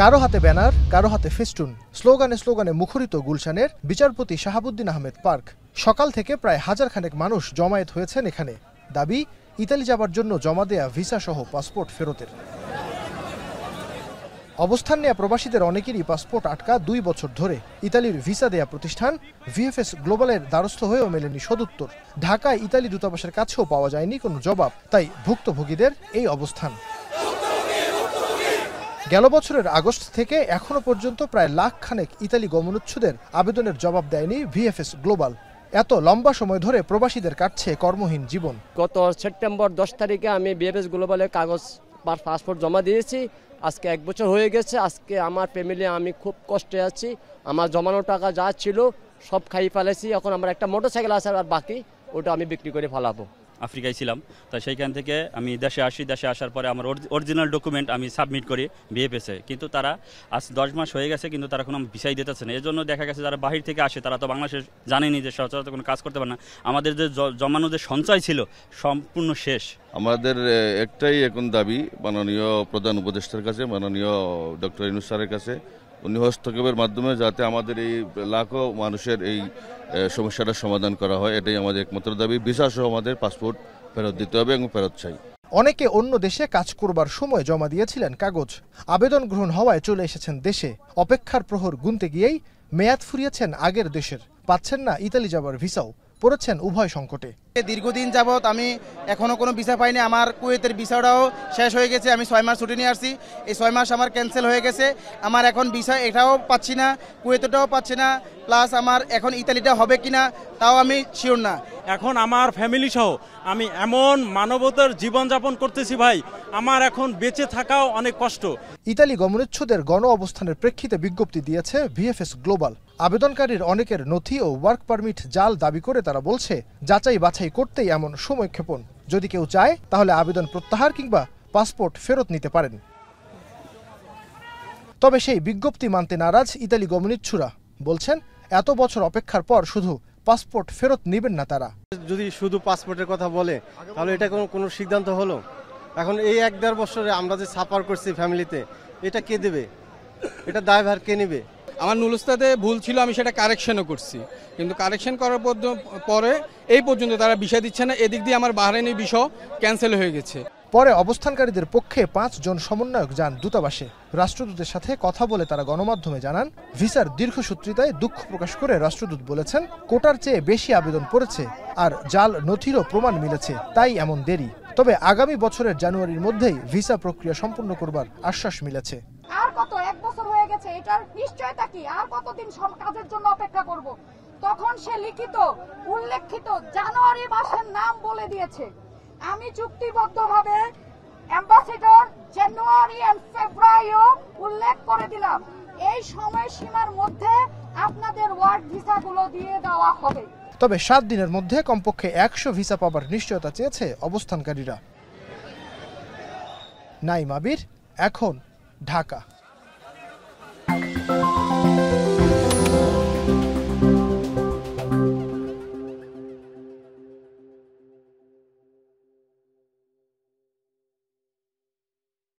কারো হাতে ব্যানার কারো হাতে ফেস্টুন স্লোগানে স্লোগানে মুখরিত গুলশানের বিচারপতি শাহাবুদ্দিন আহমেদ পার্ক সকাল থেকে প্রায় হাজার খানেক মানুষ জমায়েত হয়েছেন এখানে দাবি ইতালি যাবার জন্য জমা দেয়া ভিসা সহ পাসপোর্ট ফেরতের অবস্থান নেয়া প্রবাসীদের অনেকেরই পাসপোর্ট আটকা দুই বছর ধরে ইতালির ভিসা দেয়া প্রতিষ্ঠান ভিএফএস গ্লোবালের দ্বারস্থ হয়েও মেলেনি সদুত্তর ঢাকায় ইতালি দূতাবাসের কাছেও পাওয়া যায়নি কোনো জবাব তাই ভুক্তভোগীদের এই অবস্থান গেল বছরের আগস্ট থেকে এখনো পর্যন্ত প্রায় লাখ খানেক ইতালি গমনুচ্ছুদের আবেদনের জবাব দেয়নি ভিএফএস গ্লোবাল এত লম্বা সময় ধরে প্রবাসীদের কাটছে কর্মহীন জীবন গত সেপ্টেম্বর দশ তারিখে আমি বিএফএস গ্লোবালের কাগজ বা পাসপোর্ট জমা দিয়েছি আজকে এক বছর হয়ে গেছে আজকে আমার ফ্যামিলি আমি খুব কষ্টে আছি আমার জমানো টাকা যা ছিল সব খাই ফেলেছি এখন আমার একটা মোটরসাইকেল আছে আর বাকি ওটা আমি বিক্রি করে ফেলাবো আফ্রিকায় ছিলাম তো সেইখান থেকে আমি দেশে আসি দেশে আসার পরে আমার অরিজিনাল ডকুমেন্ট আমি সাবমিট করি বিএফএসে কিন্তু তারা আজ দশ মাস হয়ে গেছে কিন্তু তারা কোনো ভিসাই দিতেছে না এজন্য দেখা গেছে যারা বাহির থেকে আসে তারা তো বাংলাদেশে জানেনি যে সচরাচর কোনো কাজ করতে পারে না আমাদের যে জমানো যে সঞ্চয় ছিল সম্পূর্ণ শেষ আমাদের একটাই এখন দাবি মাননীয় প্রধান উপদেষ্টার কাছে মাননীয় ডক্টর ইনুসারের কাছে উনি হস্তক্ষেপের মাধ্যমে যাতে আমাদের এই লাখো মানুষের এই সমস্যাটা সমাধান করা হয় এটাই আমাদের একমাত্র দাবি ভিসা আমাদের পাসপোর্ট ফেরত দিতে হবে এবং ফেরত চাই অনেকে অন্য দেশে কাজ করবার সময় জমা দিয়েছিলেন কাগজ আবেদন গ্রহণ হওয়ায় চলে এসেছেন দেশে অপেক্ষার প্রহর গুনতে গিয়েই মেয়াদ ফুরিয়েছেন আগের দেশের পাচ্ছেন না ইতালি যাবার ভিসাও পড়েছেন উভয় সংকটে দীর্ঘদিন যাবৎ আমি এখনও কোনো ভিসা পাইনি আমার কুয়েতের ভিসাটাও শেষ হয়ে গেছে আমি ছয় মাস ছুটি নিয়ে আসছি এই ছয় মাস আমার ক্যান্সেল হয়ে গেছে আমার এখন ভিসা এটাও পাচ্ছি না কুয়েতটাও পাচ্ছি না প্লাস আমার এখন ইতালিটা হবে কি না তাও আমি শিওর না এখন আমার ফ্যামিলি সহ আমি এমন মানবতার জীবনযাপন করতেছি ভাই আমার এখন বেঁচে থাকাও অনেক কষ্ট ইতালি গমনেচ্ছদের গণ অবস্থানের প্রেক্ষিতে বিজ্ঞপ্তি দিয়েছে ভিএফএস গ্লোবাল আবেদনকারীর অনেকের নথি ও ওয়ার্ক পারমিট জাল দাবি করে তারা বলছে যাচাই বাছাই করতেই এমন সময় ক্ষেপণ যদি কেউ চায় তাহলে আবেদন প্রত্যাহার কিংবা পাসপোর্ট ফেরত নিতে পারেন তবে সেই বিজ্ঞপ্তি মানতে নারাজ ইতালি গমনিচ্ছুরা বলছেন এত বছর অপেক্ষার পর শুধু পাসপোর্ট ফেরত নেবেন না তারা যদি শুধু পাসপোর্টের কথা বলে তাহলে এটা কোনো কোনো সিদ্ধান্ত হলো এখন এই এক দেড় বছরে আমরা যে সাফার করছি ফ্যামিলিতে এটা কে দেবে এটা দায়ভার কে নেবে আমার নুলুস্তাতে ভুল ছিল আমি সেটা কারেকশনও করছি কিন্তু কারেকশন করার পরে এই পর্যন্ত তারা বিষয় দিচ্ছে না এদিক দিয়ে আমার বাহরাইনি বিষয় ক্যান্সেল হয়ে গেছে পরে অবস্থানকারীদের পক্ষে পাঁচজন সমন্বয়ক যান দূতাবাসে রাষ্ট্রদূতের সাথে কথা বলে তারা গণমাধ্যমে জানান ভিসার দীর্ঘসূত্রিতায় দুঃখ প্রকাশ করে রাষ্ট্রদূত বলেছেন কোটার চেয়ে বেশি আবেদন পড়েছে আর জাল নথিরও প্রমাণ মিলেছে তাই এমন দেরি তবে আগামী বছরের জানুয়ারির মধ্যেই ভিসা প্রক্রিয়া সম্পূর্ণ করবার আশ্বাস মিলেছে আছে এটার নিশ্চয়তা কি আর কতদিন কাজের জন্য অপেক্ষা করব। তখন সে লিখিত উল্লেখিত জানুয়ারি মাসের নাম বলে দিয়েছে আমি চুক্তিবদ্ধভাবে অ্যাম্বাসেডর জানুয়ারি অ্যান্ড ফেব্রুয়ারিও উল্লেখ করে দিলাম এই সময়সীমার মধ্যে আপনাদের ওয়ার্ড ভিসাগুলো দিয়ে দেওয়া হবে তবে সাত দিনের মধ্যে কমপক্ষে একশো ভিসা পাবার নিশ্চয়তা চেয়েছে অবস্থানকারীরা নাইম আবির এখন ঢাকা